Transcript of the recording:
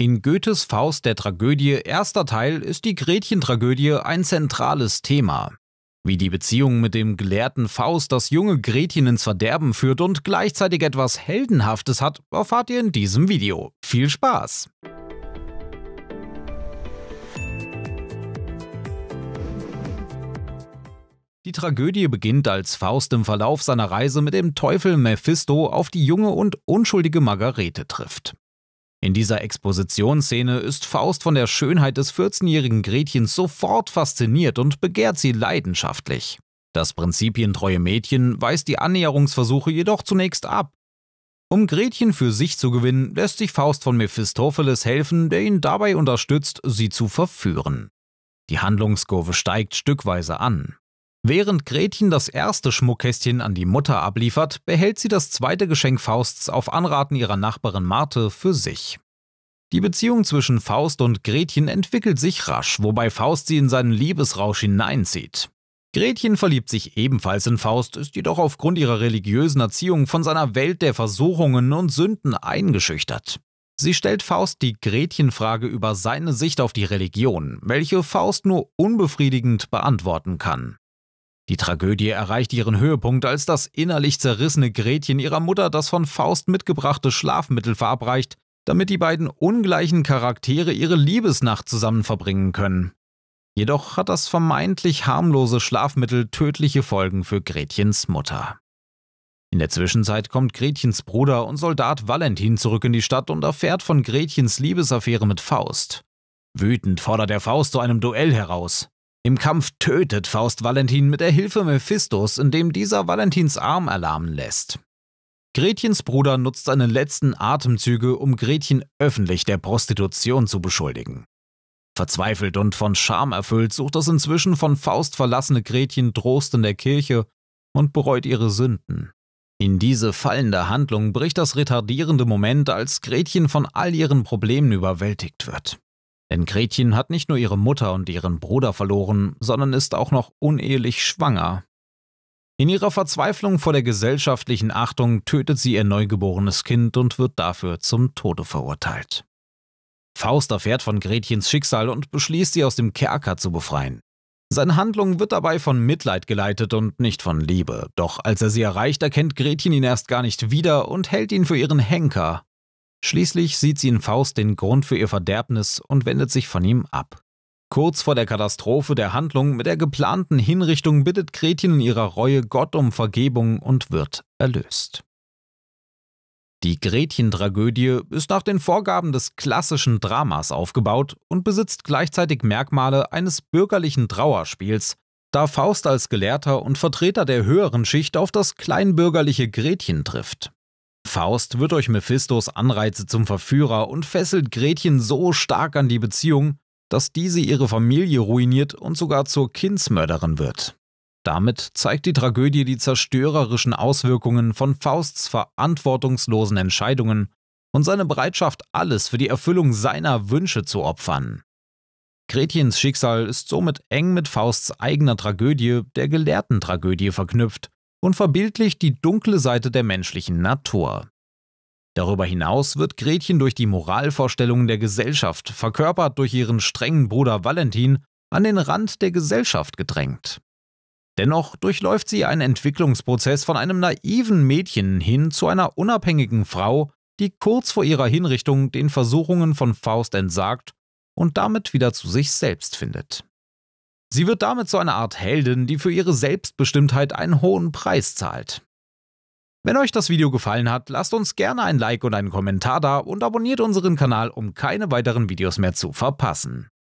In Goethes Faust der Tragödie erster Teil ist die Gretchen-Tragödie ein zentrales Thema. Wie die Beziehung mit dem gelehrten Faust das junge Gretchen ins Verderben führt und gleichzeitig etwas Heldenhaftes hat, erfahrt ihr in diesem Video. Viel Spaß! Die Tragödie beginnt, als Faust im Verlauf seiner Reise mit dem Teufel Mephisto auf die junge und unschuldige Margarete trifft. In dieser Expositionsszene ist Faust von der Schönheit des 14-jährigen Gretchens sofort fasziniert und begehrt sie leidenschaftlich. Das prinzipientreue Mädchen weist die Annäherungsversuche jedoch zunächst ab. Um Gretchen für sich zu gewinnen, lässt sich Faust von Mephistopheles helfen, der ihn dabei unterstützt, sie zu verführen. Die Handlungskurve steigt stückweise an. Während Gretchen das erste Schmuckkästchen an die Mutter abliefert, behält sie das zweite Geschenk Fausts auf Anraten ihrer Nachbarin Marthe für sich. Die Beziehung zwischen Faust und Gretchen entwickelt sich rasch, wobei Faust sie in seinen Liebesrausch hineinzieht. Gretchen verliebt sich ebenfalls in Faust, ist jedoch aufgrund ihrer religiösen Erziehung von seiner Welt der Versuchungen und Sünden eingeschüchtert. Sie stellt Faust die Gretchenfrage über seine Sicht auf die Religion, welche Faust nur unbefriedigend beantworten kann. Die Tragödie erreicht ihren Höhepunkt, als das innerlich zerrissene Gretchen ihrer Mutter das von Faust mitgebrachte Schlafmittel verabreicht, damit die beiden ungleichen Charaktere ihre Liebesnacht zusammen verbringen können. Jedoch hat das vermeintlich harmlose Schlafmittel tödliche Folgen für Gretchens Mutter. In der Zwischenzeit kommt Gretchens Bruder und Soldat Valentin zurück in die Stadt und erfährt von Gretchens Liebesaffäre mit Faust. Wütend fordert er Faust zu einem Duell heraus. Im Kampf tötet Faust Valentin mit der Hilfe Mephistos, indem dieser Valentins Arm erlahmen lässt. Gretchens Bruder nutzt seine letzten Atemzüge, um Gretchen öffentlich der Prostitution zu beschuldigen. Verzweifelt und von Scham erfüllt, sucht das inzwischen von Faust verlassene Gretchen Trost in der Kirche und bereut ihre Sünden. In diese fallende Handlung bricht das retardierende Moment, als Gretchen von all ihren Problemen überwältigt wird. Denn Gretchen hat nicht nur ihre Mutter und ihren Bruder verloren, sondern ist auch noch unehelich schwanger. In ihrer Verzweiflung vor der gesellschaftlichen Achtung tötet sie ihr neugeborenes Kind und wird dafür zum Tode verurteilt. Faust erfährt von Gretchens Schicksal und beschließt, sie aus dem Kerker zu befreien. Seine Handlung wird dabei von Mitleid geleitet und nicht von Liebe, doch als er sie erreicht, erkennt Gretchen ihn erst gar nicht wieder und hält ihn für ihren Henker, Schließlich sieht sie in Faust den Grund für ihr Verderbnis und wendet sich von ihm ab. Kurz vor der Katastrophe der Handlung mit der geplanten Hinrichtung bittet Gretchen in ihrer Reue Gott um Vergebung und wird erlöst. Die Gretchen-Tragödie ist nach den Vorgaben des klassischen Dramas aufgebaut und besitzt gleichzeitig Merkmale eines bürgerlichen Trauerspiels, da Faust als Gelehrter und Vertreter der höheren Schicht auf das kleinbürgerliche Gretchen trifft. Faust wird durch Mephistos Anreize zum Verführer und fesselt Gretchen so stark an die Beziehung, dass diese ihre Familie ruiniert und sogar zur Kindsmörderin wird. Damit zeigt die Tragödie die zerstörerischen Auswirkungen von Fausts verantwortungslosen Entscheidungen und seine Bereitschaft, alles für die Erfüllung seiner Wünsche zu opfern. Gretchens Schicksal ist somit eng mit Fausts eigener Tragödie, der Gelehrten-Tragödie, verknüpft und verbildlicht die dunkle Seite der menschlichen Natur. Darüber hinaus wird Gretchen durch die Moralvorstellungen der Gesellschaft, verkörpert durch ihren strengen Bruder Valentin, an den Rand der Gesellschaft gedrängt. Dennoch durchläuft sie einen Entwicklungsprozess von einem naiven Mädchen hin zu einer unabhängigen Frau, die kurz vor ihrer Hinrichtung den Versuchungen von Faust entsagt und damit wieder zu sich selbst findet. Sie wird damit zu einer Art Heldin, die für ihre Selbstbestimmtheit einen hohen Preis zahlt. Wenn euch das Video gefallen hat, lasst uns gerne ein Like und einen Kommentar da und abonniert unseren Kanal, um keine weiteren Videos mehr zu verpassen.